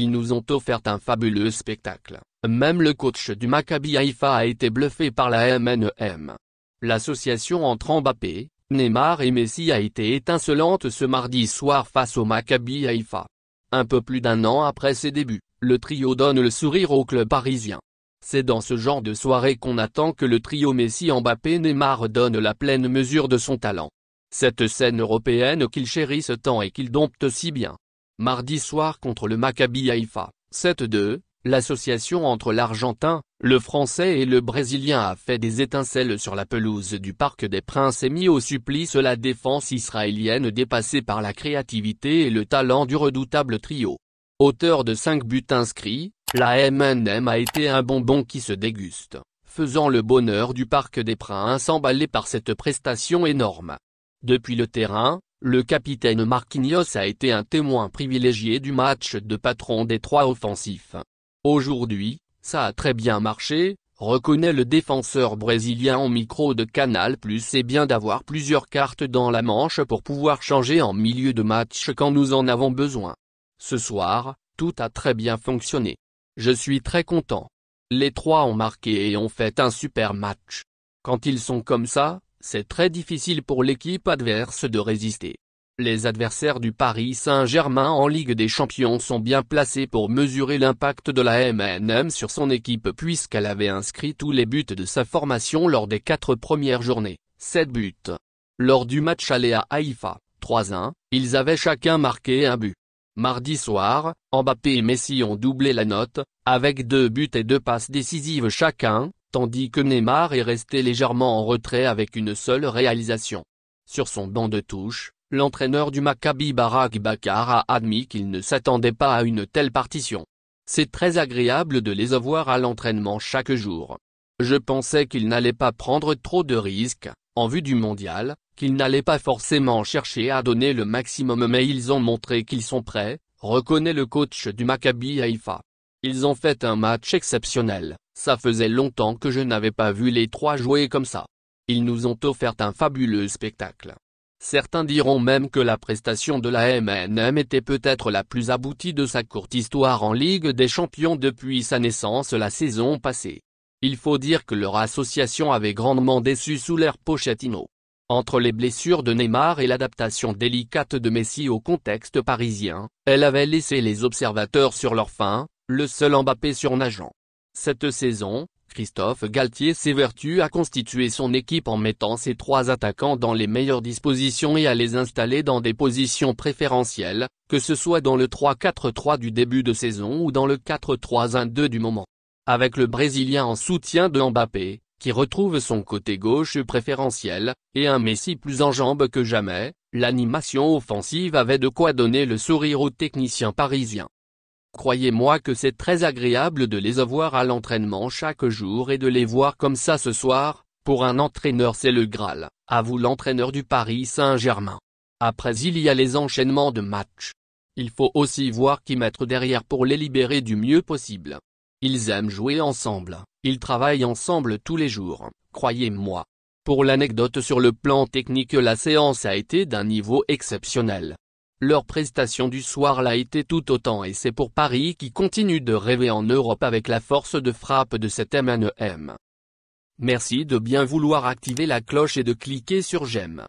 Ils nous ont offert un fabuleux spectacle, même le coach du Maccabi Haïfa a été bluffé par la MNM. E L'association entre Mbappé, Neymar et Messi a été étincelante ce mardi soir face au Maccabi Haïfa. Un peu plus d'un an après ses débuts, le trio donne le sourire au club parisien. C'est dans ce genre de soirée qu'on attend que le trio Messi-Mbappé-Neymar donne la pleine mesure de son talent. Cette scène européenne qu'ils chérissent tant et qu'ils domptent si bien, mardi soir contre le Maccabi Haïfa. 7-2, l'association entre l'Argentin, le Français et le Brésilien a fait des étincelles sur la pelouse du Parc des Princes et mis au supplice la défense israélienne dépassée par la créativité et le talent du redoutable trio. Auteur de 5 buts inscrits, la MNM a été un bonbon qui se déguste, faisant le bonheur du Parc des Princes emballé par cette prestation énorme. Depuis le terrain, le capitaine Marquinhos a été un témoin privilégié du match de patron des trois offensifs. Aujourd'hui, ça a très bien marché, reconnaît le défenseur brésilien en micro de Canal+. C'est bien d'avoir plusieurs cartes dans la manche pour pouvoir changer en milieu de match quand nous en avons besoin. Ce soir, tout a très bien fonctionné. Je suis très content. Les trois ont marqué et ont fait un super match. Quand ils sont comme ça, c'est très difficile pour l'équipe adverse de résister. Les adversaires du Paris Saint-Germain en Ligue des Champions sont bien placés pour mesurer l'impact de la MNM sur son équipe puisqu'elle avait inscrit tous les buts de sa formation lors des quatre premières journées, 7 buts. Lors du match aller à Haïfa, 3-1, ils avaient chacun marqué un but. Mardi soir, Mbappé et Messi ont doublé la note, avec deux buts et deux passes décisives chacun, tandis que Neymar est resté légèrement en retrait avec une seule réalisation. Sur son banc de touche, l'entraîneur du Maccabi Barak Bakar a admis qu'il ne s'attendait pas à une telle partition. C'est très agréable de les avoir à l'entraînement chaque jour. Je pensais qu'ils n'allaient pas prendre trop de risques, en vue du mondial, qu'ils n'allaient pas forcément chercher à donner le maximum mais ils ont montré qu'ils sont prêts, reconnaît le coach du Maccabi Haïfa. Ils ont fait un match exceptionnel, ça faisait longtemps que je n'avais pas vu les trois jouer comme ça. Ils nous ont offert un fabuleux spectacle. Certains diront même que la prestation de la MNM était peut-être la plus aboutie de sa courte histoire en Ligue des Champions depuis sa naissance la saison passée. Il faut dire que leur association avait grandement déçu sous l'air Pochettino. Entre les blessures de Neymar et l'adaptation délicate de Messi au contexte parisien, elle avait laissé les observateurs sur leur faim, le seul Mbappé surnageant. Cette saison, Christophe Galtier s'évertue à constituer son équipe en mettant ses trois attaquants dans les meilleures dispositions et à les installer dans des positions préférentielles, que ce soit dans le 3-4-3 du début de saison ou dans le 4-3-1-2 du moment. Avec le Brésilien en soutien de Mbappé, qui retrouve son côté gauche préférentiel, et un Messi plus en jambes que jamais, l'animation offensive avait de quoi donner le sourire aux techniciens parisiens. Croyez-moi que c'est très agréable de les avoir à l'entraînement chaque jour et de les voir comme ça ce soir, pour un entraîneur c'est le Graal, à vous l'entraîneur du Paris Saint-Germain. Après il y a les enchaînements de matchs. Il faut aussi voir qui mettre derrière pour les libérer du mieux possible. Ils aiment jouer ensemble, ils travaillent ensemble tous les jours, croyez-moi. Pour l'anecdote sur le plan technique la séance a été d'un niveau exceptionnel, leur prestation du soir l'a été tout autant et c'est pour Paris qui continue de rêver en Europe avec la force de frappe de cet MNEM. Merci de bien vouloir activer la cloche et de cliquer sur j'aime.